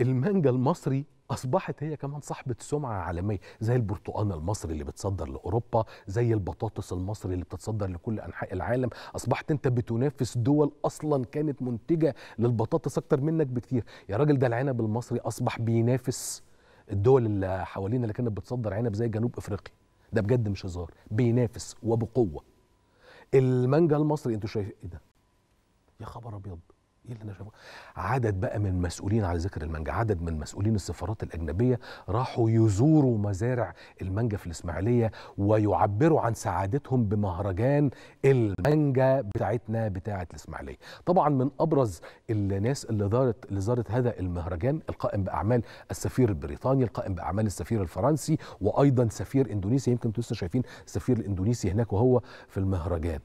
المانجا المصري اصبحت هي كمان صاحبه سمعه عالميه زي البرتقال المصري اللي بتصدر لاوروبا زي البطاطس المصري اللي بتتصدر لكل انحاء العالم اصبحت انت بتنافس دول اصلا كانت منتجه للبطاطس اكتر منك بكتير يا راجل ده العنب المصري اصبح بينافس الدول اللي حوالينا اللي كانت بتصدر عنب زي جنوب افريقيا ده بجد مش هزار بينافس وبقوه المانجا المصري انتوا شايفين ايه ده يا خبر ابيض ايه اللي عدد بقى من مسؤولين على ذكر المانجا عدد من مسؤولين السفارات الاجنبيه راحوا يزوروا مزارع المانجا في الاسماعيليه ويعبروا عن سعادتهم بمهرجان المانجا بتاعتنا بتاعه الاسماعيليه طبعا من ابرز الناس اللي زارت اللي زارت هذا المهرجان القائم باعمال السفير البريطاني القائم باعمال السفير الفرنسي وايضا سفير اندونيسي يمكن انتم لسه شايفين السفير الاندونيسي هناك وهو في المهرجان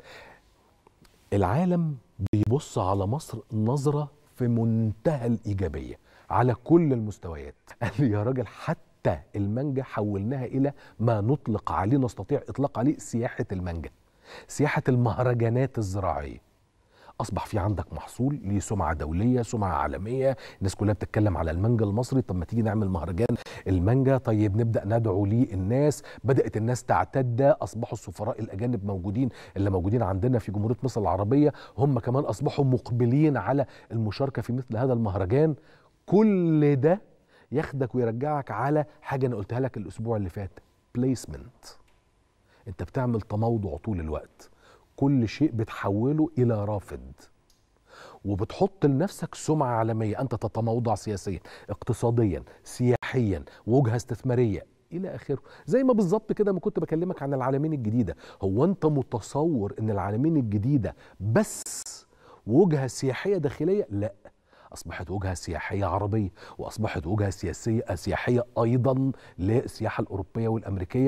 العالم بيبص على مصر نظرة في منتهى الإيجابية على كل المستويات قال لي يا راجل حتى المانجا حولناها إلى ما نطلق عليه نستطيع إطلاق عليه سياحة المانجا سياحة المهرجانات الزراعية اصبح في عندك محصول ليه سمعه دوليه سمعه عالميه الناس كلها بتتكلم على المانجا المصري طب ما تيجي نعمل مهرجان المانجا طيب نبدا ندعو ليه الناس بدات الناس تعتد اصبحوا السفراء الاجانب موجودين اللي موجودين عندنا في جمهوريه مصر العربيه هم كمان اصبحوا مقبلين على المشاركه في مثل هذا المهرجان كل ده ياخدك ويرجعك على حاجه انا قلتها لك الاسبوع اللي فات بليسمنت انت بتعمل تموضع طول الوقت كل شيء بتحوله الى رافد وبتحط لنفسك سمعة عالمية أنت تتموضع سياسيا اقتصاديا سياحيا وجهة استثمارية إلى آخره زي ما بالظبط كده ما كنت بكلمك عن العالمين الجديدة هو أنت متصور أن العالمين الجديدة بس وجهة سياحية داخلية لا أصبحت وجهة سياحية عربية وأصبحت وجهة سياسية سياحية أيضا للسياحة الأوروبية والأمريكية